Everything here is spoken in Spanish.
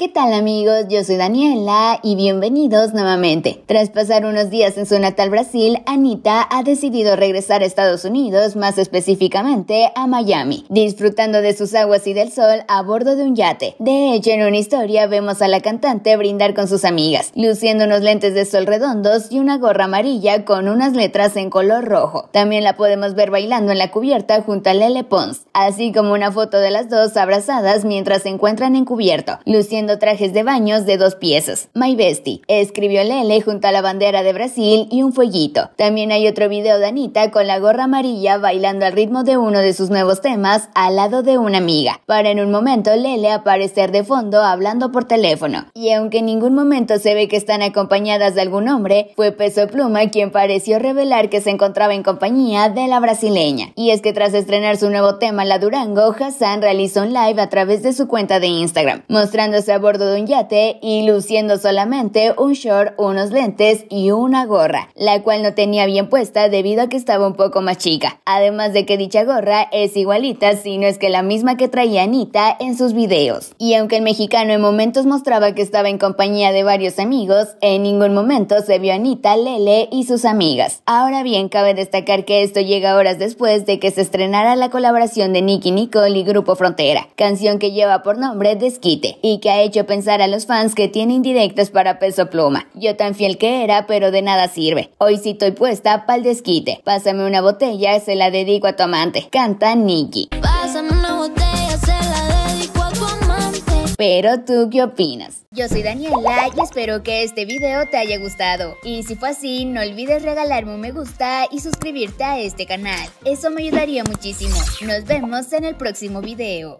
¿Qué tal amigos? Yo soy Daniela y bienvenidos nuevamente. Tras pasar unos días en su natal Brasil, Anita ha decidido regresar a Estados Unidos, más específicamente a Miami, disfrutando de sus aguas y del sol a bordo de un yate. De hecho, en una historia vemos a la cantante brindar con sus amigas, luciendo unos lentes de sol redondos y una gorra amarilla con unas letras en color rojo. También la podemos ver bailando en la cubierta junto a Lele Pons, así como una foto de las dos abrazadas mientras se encuentran en cubierto, luciendo trajes de baños de dos piezas. My Bestie, escribió Lele junto a la bandera de Brasil y un fueguito. También hay otro video de Anita con la gorra amarilla bailando al ritmo de uno de sus nuevos temas al lado de una amiga, para en un momento Lele aparecer de fondo hablando por teléfono. Y aunque en ningún momento se ve que están acompañadas de algún hombre, fue Peso Pluma quien pareció revelar que se encontraba en compañía de la brasileña. Y es que tras estrenar su nuevo tema La Durango, Hassan realizó un live a través de su cuenta de Instagram, mostrándose bordo de un yate y luciendo solamente un short, unos lentes y una gorra, la cual no tenía bien puesta debido a que estaba un poco más chica. Además de que dicha gorra es igualita, si no es que la misma que traía Anita en sus videos. Y aunque el mexicano en momentos mostraba que estaba en compañía de varios amigos, en ningún momento se vio a Anita, Lele y sus amigas. Ahora bien, cabe destacar que esto llega horas después de que se estrenara la colaboración de Nicky Nicole y Grupo Frontera, canción que lleva por nombre Desquite, y que a ella hecho pensar a los fans que tienen directas para peso pluma. Yo tan fiel que era, pero de nada sirve. Hoy sí estoy puesta pa'l desquite. Pásame una botella, se la dedico a tu amante. Canta Nicky. Pásame una botella, se la dedico a tu amante. Pero tú, ¿qué opinas? Yo soy Daniela y espero que este video te haya gustado. Y si fue así, no olvides regalarme un me gusta y suscribirte a este canal. Eso me ayudaría muchísimo. Nos vemos en el próximo video.